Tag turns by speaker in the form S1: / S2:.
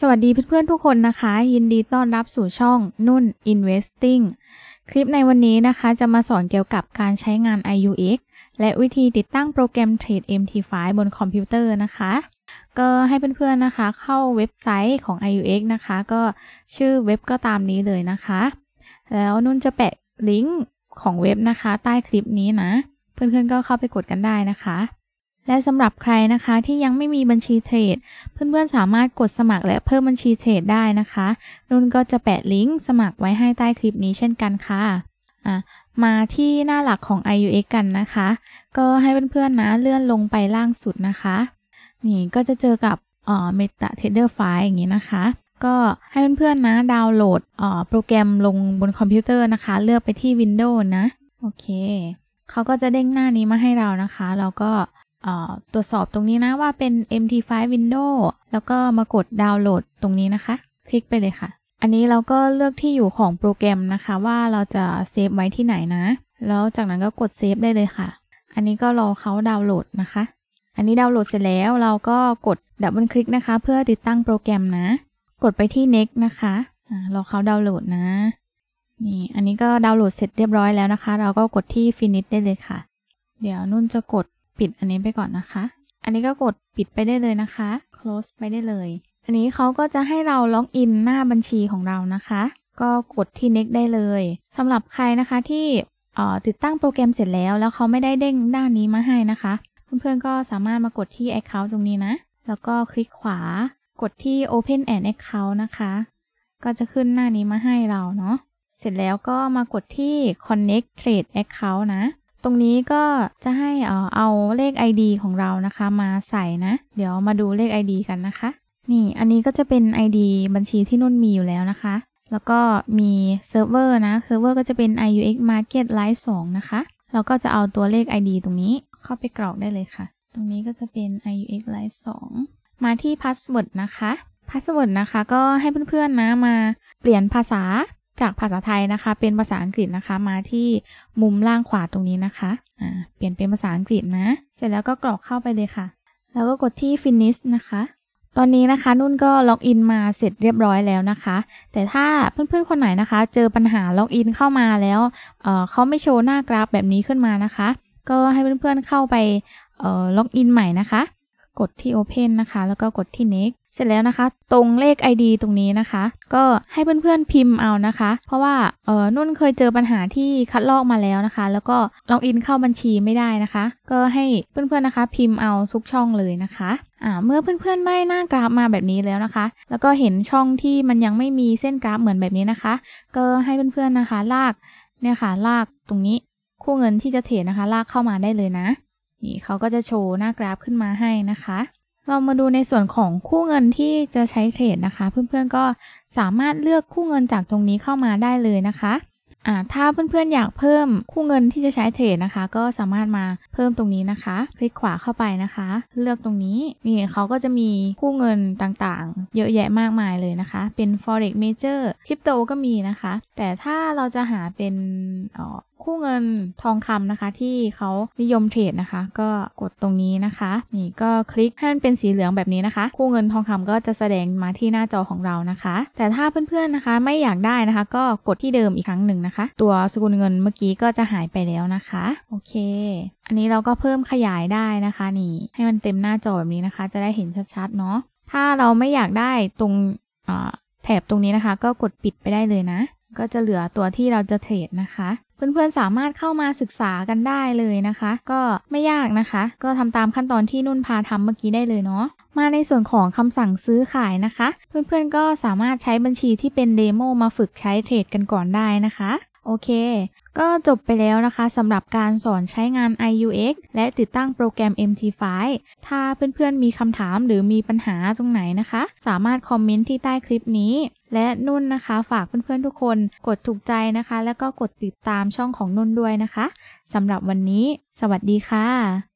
S1: สวัสดีเพื่อนๆ ทุกคนนะคะ ยินดีต้อนรับสู่ช่องนุ่น Investing คลิปในวันนี้นะคะ จะมาสอนเกี่ยวกับการใช้งาน IUX และวิธีติดตั้งโปรแกรม Trade MT5 บนคอมพิวเตอร์นะคะ ก็ให้เพื่อนๆนะคะเข้าเว็บไซต์ของ IUX นะคะ ก็ชื่อเว็บก็ตามนี้เลยนะคะ แล้วนุ่นจะแปะลิงก์ของเว็บนะคะ ใต้คลิปนี้นะ เพื่อนๆ ก็เข้าไปกดกันได้นะคะและสำหรับใครนะคะที่ยังไม่มีบัญชีเทรด เพื่อนๆสามารถกดสมัครและเพิ่มบัญชีเทรดได้นะคะนุ่นก็จะแปะลิงก์สมัครไว้ให้ใต้คลิปนี้เช่นกันค่ะ มาที่หน้าหลักของ IUX กันนะคะ ก็ให้เพื่อนๆนะเลื่อนลงไปล่างสุดนะคะ นี่ก็จะเจอกับเอ่อ Meta Trader File อย่างนี้นะคะ ก็ให้เพื่อนๆ นะดาวน์โหลดเอ่อโปรแกรมลงบนคอมพิวเตอร์นะคะ เลือกไปที่ Windows นะโอเคเขาก็จะเด้งหน้านี้มาให้เรานะคะเราก็ตรวจสอบตรงนี้นะว่าเป็น MT5 Window s แล้วก็มากดดาวน์โหลดตรงนี้นะคะ คลิกไปเลยค่ะ อันนี้เราก็เลือกที่อยู่ของโปรแกรมนะคะว่าเราจะเซฟไว้ที่ไหนนะแล้วจากนั้นก็กดเซฟได้เลยค่ะ อันนี้ก็รอเขาดาวน์โหลดนะคะ อันนี้ดาวน์โหลดเสร็จแล้วเราก็กดดับเบิลคลิกนะคะเพื่อติดตั้งโปรแกรมนะ กดไปที่ next นะคะรอเขาดาวน์โหลดนะนี่อันนี้ก็ดาวน์โหลดเสร็จเรียบร้อยแล้วนะคะ เราก็กดที่ finish ได้เลยค่ะ เดี๋ยวนุ่นจะกดปิดอันนี้ไปก่อนนะคะ อันนี้ก็กดปิดไปได้เลยนะคะ close ไปได้เลย อันนี้เขาก็จะให้เราล็อกอินหน้าบัญชีของเรานะคะ ก็กดที่ next ได้เลย สำหรับใครนะคะที่ติดตั้งโปรแกรมเสร็จแล้วแล้วเขาไม่ได้เด้งด้านนี้มาให้นะคะ เพื่อนๆก็สามารถมากดที่ account ตรงนี้นะ แล้วก็คลิกขวา กดที่ open an account นะคะ ก็จะขึ้นหน้านี้มาให้เราเนาะ เสร็จแล้วก็มากดที่ connect trade account นะตรงนี้ก็จะให้เอาเลข ID ของเรานะคะมาใส่นะ เดี๋ยวมาดูเลข ID กันนะคะ นี่อันนี้ก็จะเป็น ID บัญชีที่นุ่นมีอยู่แล้วนะคะ แล้วก็มีเซิร์ฟเวอร์นะ เซิร์ฟเวอร์ก็จะเป็น IUX Market Live 2 นะคะเราก็จะเอาตัวเลข ID ตรงนี้เข้าไปกรอกได้เลยค่ะ ตรงนี้ก็จะเป็น IUX Live 2 มาที่พาสเวิร์ดนะคะพาสเวิร์ดนะคะ ก็ให้เพื่อนๆ นะมาเปลี่ยนภาษาจากภาษาไทยนะคะเป็นภาษาอังกฤษนะคะมาที่มุมล่างขวาตรงนี้นะคะเปลี่ยนเป็นภาษาอังกฤษนะ เสร็จแล้วก็กรอกเข้าไปเลยค่ะ แล้วก็กดที่ finish นะคะ ตอนนี้นะคะนุ่นก็ล็อกอินมาเสร็จเรียบร้อยแล้วนะคะ แต่ถ้าเพื่อนๆ คนไหนนะคะ เจอปัญหาล็อกอินเข้ามาแล้วเเขาไม่โชว์หน้ากราฟ แบบนี้ขึ้นมานะคะ ก็ให้เพื่อนๆเข้าไปล็อกอินใหม่นะคะ กดที่ Open นะคะ แล้วก็กดที่ Next เสร็จแล้วนะคะ ตรงเลข ID ตรงนี้นะคะ ก็ให้เพื่อนๆพิมพ์เอานะคะ เพราะว่าเออนุ่นเคยเจอปัญหาที่คัดลอกมาแล้วนะคะ แล้วก็ลองอินเข้าบัญชีไม่ได้นะคะก็ให้เพื่อนๆนะคะ พิมพ์เอาซุกช่องเลยนะคะเมื่อเพื่อน ๆได้หน้ากราฟมาแบบนี้แล้วนะคะ แล้วก็เห็นช่องที่มันยังไม่มีเส้นกราฟเหมือนแบบนี้นะคะก็ให้เพื่อนๆนะคะ ลากเนี่ยค่ะลากตรงนี้คู่เงินที่จะเทรดนะคะ ลากเข้ามาได้เลยนะนี่เขาก็จะโชว์หน้ากราฟขึ้นมาให้นะคะเรามาดูในส่วนของคู่เงินที่จะใช้เทรดนะคะ เพื่อนๆก็สามารถเลือกคู่เงินจากตรงนี้เข้ามาได้เลยนะคะ อ่าถ้าเพื่อนๆอยากเพิ่มคู่เงินที่จะใช้เทรดนะคะ ก็สามารถมาเพิ่มตรงนี้นะคะคลิกขวาเข้าไปนะคะ เลือกตรงนี้นี่เขาก็จะมีคู่เงินต่างๆ เยอะแยะมากมายเลยนะคะ เป็น forex major crypto ก็มีนะคะ แต่ถ้าเราจะหาเป็นคู่เงินทองคำนะคะ ที่เขานิยมเทรดนะคะ ก็กดตรงนี้นะคะ นี่ก็คลิกให้มันเป็นสีเหลืองแบบนี้นะคะ คู่เงินทองคำก็จะแสดงมาที่หน้าจอของเรานะคะ แต่ถ้าเพื่อน ๆนะคะไม่อยากได้นะคะ ก็กดที่เดิมอีกครั้งหนึ่งนะคะ ตัวสกุลเงินเมื่อกี้ก็จะหายไปแล้วนะคะ โอเค อันนี้เราก็เพิ่มขยายได้นะคะ นี่ให้มันเต็มหน้าจอแบบนี้นะคะ จะได้เห็นชัดๆเนาะถ้าเราไม่อยากได้ตรงแถบตรงนี้นะคะ ก็กดปิดไปได้เลยนะก็จะเหลือตัวที่เราจะเทรดนะคะ เพื่อนๆสามารถเข้ามาศึกษากันได้เลยนะคะ ก็ไม่ยากนะคะ ก็ทำตามขั้นตอนที่นุ่นพาทำเมื่อกี้ได้เลยเนาะมาในส่วนของคำสั่งซื้อขายนะคะ เพื่อนๆก็สามารถใช้บัญชีที่เป็นเดโมมาฝึกใช้ เทรดกันก่อนได้นะคะโอเค ก็จบไปแล้วนะคะสำหรับการสอนใช้งาน IUX และติดตั้งโปรแกรม MT5 ถ้าเพื่อนๆมีคำถามหรือมีปัญหาตรงไหนนะคะสามารถคอมเมนต์ที่ใต้คลิปนี้และนุ่นนะคะ ฝากเพื่อนๆทุกคน กดถูกใจนะคะ แล้วก็กดติดตามช่องของนุ่นด้วยนะคะสำหรับวันนี้สวัสดีค่ะ